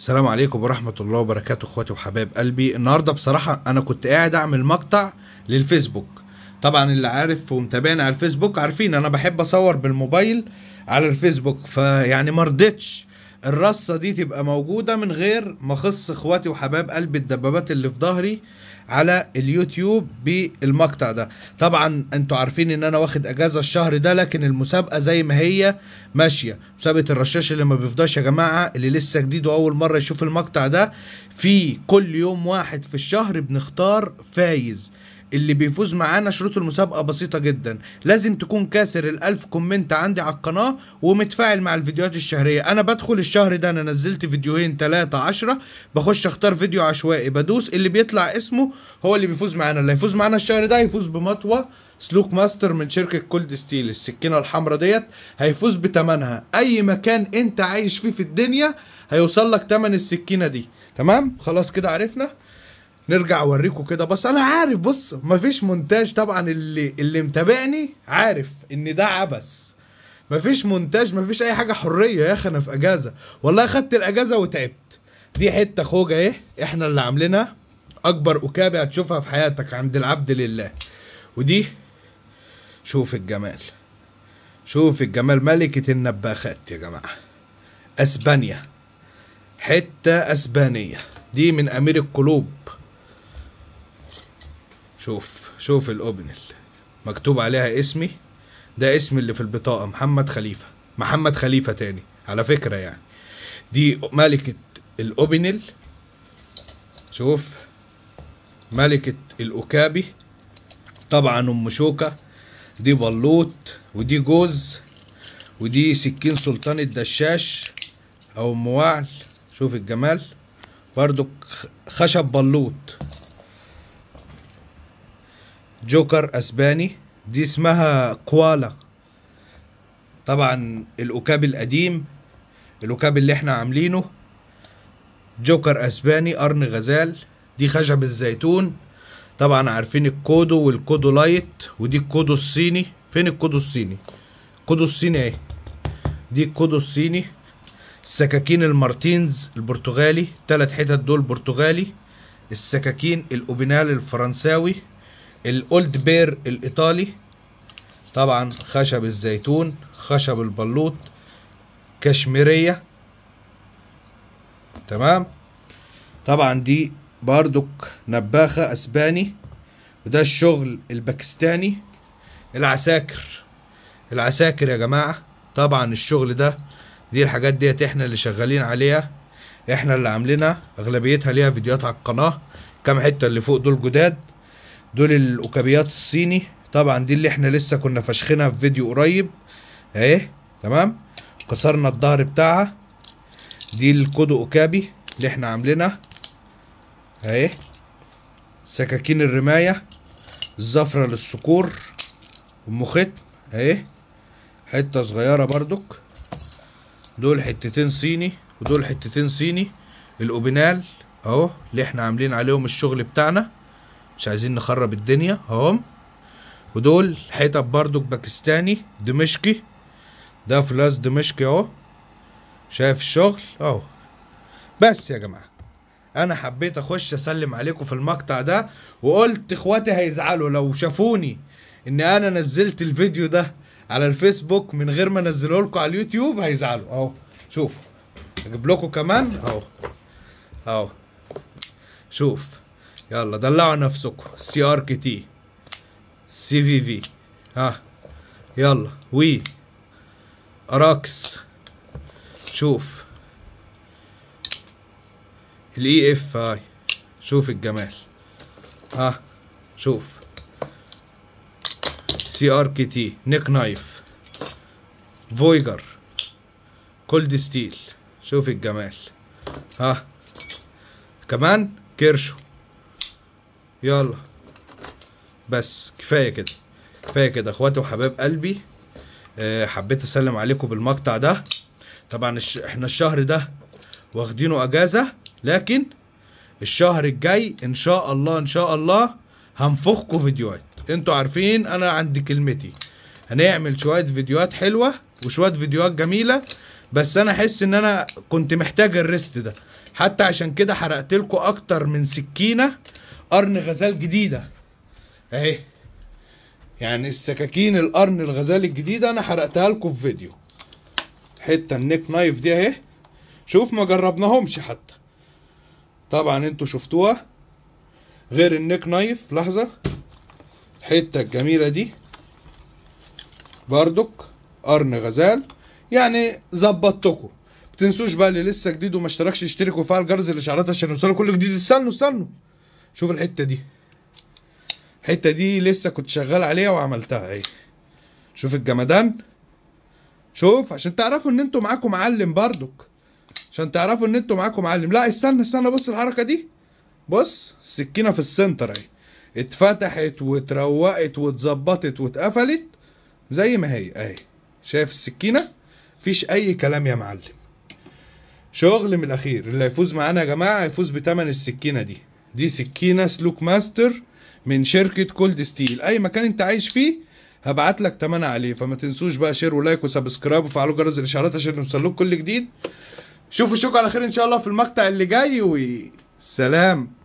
السلام عليكم ورحمة الله وبركاته اخواتي وحبايب قلبي النهاردة بصراحة انا كنت قاعد اعمل مقطع للفيسبوك طبعا اللي عارف ومتابعني على الفيسبوك عارفين انا بحب اصور بالموبايل على الفيسبوك فيعني مرضتش الرصه دي تبقى موجوده من غير ما اخص اخواتي وحباب قلب الدبابات اللي في ظهري على اليوتيوب بالمقطع ده طبعا انتوا عارفين ان انا واخد اجازه الشهر ده لكن المسابقه زي ما هي ماشيه مسابقه الرشاش اللي ما بيفضاش يا جماعه اللي لسه جديد واول مره يشوف المقطع ده في كل يوم واحد في الشهر بنختار فايز اللي بيفوز معانا شروط المسابقة بسيطة جدا لازم تكون كاسر الألف كومنت عندي على القناة ومتفاعل مع الفيديوهات الشهرية أنا بدخل الشهر ده أنا نزلت فيديوهين تلاتة عشرة بخش أختار فيديو عشوائي بدوس اللي بيطلع اسمه هو اللي بيفوز معانا اللي هيفوز معانا الشهر ده هيفوز بمطوة سلوك ماستر من شركة كولد ستيل السكينة الحمراء ديت هيفوز بتمنها أي مكان أنت عايش فيه في الدنيا هيوصل لك تمن السكينة دي تمام خلاص كده عرفنا نرجع اوريكم كده بس انا عارف بص مفيش مونتاج طبعا اللي اللي متابعني عارف ان ده عبث مفيش مونتاج مفيش اي حاجه حريه يا اخي انا في اجازه والله خدت الاجازه وتعبت دي حته خوجه ايه احنا اللي عاملينها اكبر اكابي هتشوفها في حياتك عند العبد لله ودي شوف الجمال شوف الجمال ملكة النباخات يا جماعة اسبانيا حتة اسبانية دي من امير القلوب شوف شوف الاوبنل مكتوب عليها اسمي ده اسم اللي في البطاقه محمد خليفه محمد خليفه تاني على فكره يعني دي ملكه الاوبنل شوف ملكه الاوكابي طبعا ام شوكه دي بلوط ودي جوز ودي سكين سلطان الدشاش او ام وعل شوف الجمال برضو خشب بلوط جوكر اسباني دي اسمها كوالا طبعا الأكاب القديم الأكاب اللي احنا عاملينه جوكر اسباني قرن غزال دي خشب الزيتون طبعا عارفين الكودو والكودو لايت ودي الكودو الصيني فين الكودو الصيني الكودو الصيني اهي دي الكودو الصيني السكاكين المارتينز البرتغالي تلات حتت دول برتغالي السكاكين الاوبينال الفرنساوي الاولد بير الايطالي طبعا خشب الزيتون خشب البلوط كشميريه تمام طبعا دي باردوك نباخه اسباني وده الشغل الباكستاني العساكر العساكر يا جماعه طبعا الشغل ده دي الحاجات ديت احنا اللي شغالين عليها احنا اللي عاملينها اغلبيتها ليها فيديوهات على القناه كام حته اللي فوق دول جداد دول الاوكابيات الصيني طبعا دي اللي احنا لسه كنا فشخنا في فيديو قريب اهي تمام كسرنا الظهر بتاعها دي الكودو اوكابي اللي احنا عاملينها اهي سكاكين الرماية الزفرة للصقور ام ختم اهي حتة صغيرة بردك دول حتتين صيني ودول حتتين صيني الاوبنال اهو اللي احنا عاملين عليهم الشغل بتاعنا مش عايزين نخرب الدنيا هم ودول حتت برضو باكستاني دمشقي ده فلاس دمشقي اهو شايف الشغل اهو بس يا جماعه انا حبيت اخش اسلم عليكم في المقطع ده وقلت اخواتي هيزعلوا لو شافوني ان انا نزلت الفيديو ده على الفيسبوك من غير ما انزله لكم على اليوتيوب هيزعلوا اهو شوفوا اجيب لكم كمان اهو اهو شوف يلا دلعوا نفسكم سي ار كي تي سي في في ها يلا وي اراكس شوف الاي اف e اي شوف الجمال ها شوف سي ار كي تي نيك نايف فويجر كولد ستيل شوف الجمال ها كمان كيرشو يلا بس كفايه كده كفايه كده اخواتي وحبايب قلبي آه، حبيت اسلم عليكم بالمقطع ده طبعا احنا الشهر ده واخدينه اجازه لكن الشهر الجاي ان شاء الله ان شاء الله هنفخكم فيديوهات انتوا عارفين انا عند كلمتي هنعمل شويه فيديوهات حلوه وشويه فيديوهات جميله بس انا احس ان انا كنت محتاج الريست ده حتى عشان كده حرقت لكم اكتر من سكينه قرن غزال جديده اهي يعني السكاكين القرن الغزال الجديده انا حرقتها لكم في فيديو حته النيك نايف دي اهي شوف ما جربناهمش حتى طبعا انتوا شفتوها غير النيك نايف لحظه الحته الجميله دي بردك قرن غزال يعني ظبطتكم تنسوش بقى اللي لسه جديد وما اشتركش يشترك وفعل جرس الاشعارات عشان يوصلوا كل جديد استنوا استنوا شوف الحته دي الحته دي لسه كنت شغال عليها وعملتها اهي شوف الجمدان شوف عشان تعرفوا ان انتوا معاكم معلم بردك عشان تعرفوا ان انتوا معاكم معلم لا استنى استنى بص الحركه دي بص السكينه في السنتر اهي اتفتحت واتروقت واتظبطت واتقفلت زي ما هي اهي شايف السكينه مفيش اي كلام يا معلم شغل من الاخير اللي هيفوز معانا يا جماعه هيفوز بتمن السكينه دي دي سكينه سلوك ماستر من شركه كولد ستيل اي مكان انت عايش فيه هبعت لك تمن عليه فما تنسوش بقى شير ولايك وسبسكرايب وفعلوا جرس الاشعارات عشان نوصلكم كل جديد شوفوا اشوفكم على خير ان شاء الله في المقطع اللي جاي وسلام